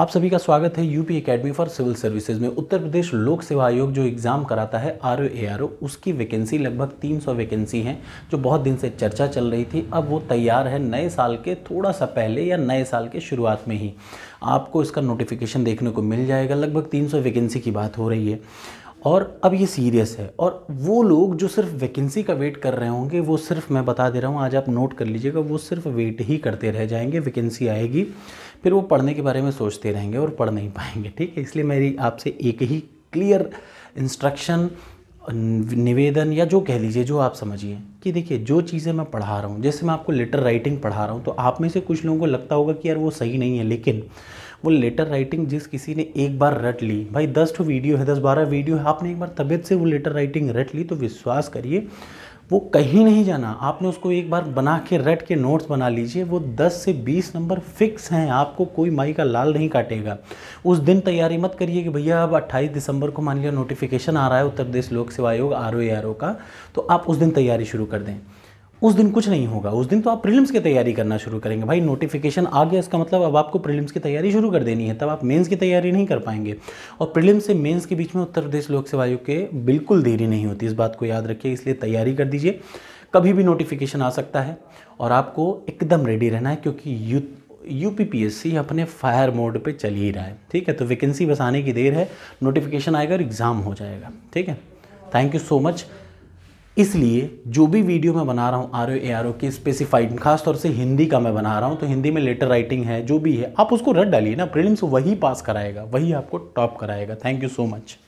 आप सभी का स्वागत है UP academy for civil services में उत्तर प्रदेश लोक सेवा आयोग जो एग्ज़ाम कराता है आर ओ उसकी वैकेंसी लगभग 300 वैकेंसी हैं जो बहुत दिन से चर्चा चल रही थी अब वो तैयार है नए साल के थोड़ा सा पहले या नए साल के शुरुआत में ही आपको इसका नोटिफिकेशन देखने को मिल जाएगा लगभग 300 वैकेंसी की बात हो रही है और अब ये सीरियस है और वो लोग जो सिर्फ वैकेंसी का वेट कर रहे होंगे वो सिर्फ मैं बता दे रहा हूँ आज आप नोट कर लीजिएगा वो सिर्फ वेट ही करते रह जाएंगे वैकेंसी आएगी फिर वो पढ़ने के बारे में सोचते रहेंगे और पढ़ नहीं पाएंगे ठीक है इसलिए मेरी आपसे एक ही क्लियर इंस्ट्रक्शन निवेदन या जो कह लीजिए जो आप समझिए कि देखिए जो चीज़ें मैं पढ़ा रहा हूँ जैसे मैं आपको लेटर राइटिंग पढ़ा रहा हूँ तो आप में से कुछ लोगों को लगता होगा कि यार वो सही नहीं है लेकिन वो लेटर राइटिंग जिस किसी ने एक बार रट ली भाई दस ठो वीडियो है दस बारह वीडियो है आपने एक बार तबीयत से वो लेटर राइटिंग रट ली तो विश्वास करिए वो कहीं नहीं जाना आपने उसको एक बार बना के रट के नोट्स बना लीजिए वो 10 से 20 नंबर फिक्स हैं आपको कोई माई का लाल नहीं काटेगा उस दिन तैयारी मत करिए कि भैया अब 28 दिसंबर को मान लिया नोटिफिकेशन आ रहा है उत्तर प्रदेश लोक सेवा आयोग आर का तो आप उस दिन तैयारी शुरू कर दें उस दिन कुछ नहीं होगा उस दिन तो आप प्रीलिम्स की तैयारी करना शुरू करेंगे भाई नोटिफिकेशन आ गया इसका मतलब अब आपको प्रीलिम्स की तैयारी शुरू कर देनी है तब आप मेंस की तैयारी नहीं कर पाएंगे और प्रीलिम्स से मेंस के बीच में उत्तर प्रदेश लोक सेवा आयोग के बिल्कुल देरी नहीं होती इस बात को याद रखिए इसलिए तैयारी कर दीजिए कभी भी नोटिफिकेशन आ सकता है और आपको एकदम रेडी रहना है क्योंकि यू यू अपने फायर मोड पे चल ही रहा है ठीक है तो वैकेंसी बस आने की देर है नोटिफिकेशन आएगा और एग्ज़ाम हो जाएगा ठीक है थैंक यू सो मच इसलिए जो भी वीडियो मैं बना रहा हूँ R O A R O की स्पेसिफाइड खासतौर से हिंदी का मैं बना रहा हूँ तो हिंदी में लेटर राइटिंग है जो भी है आप उसको रट डालिए ना प्रीलिम्स वही पास कराएगा वही आपको टॉप कराएगा थैंक यू सो मच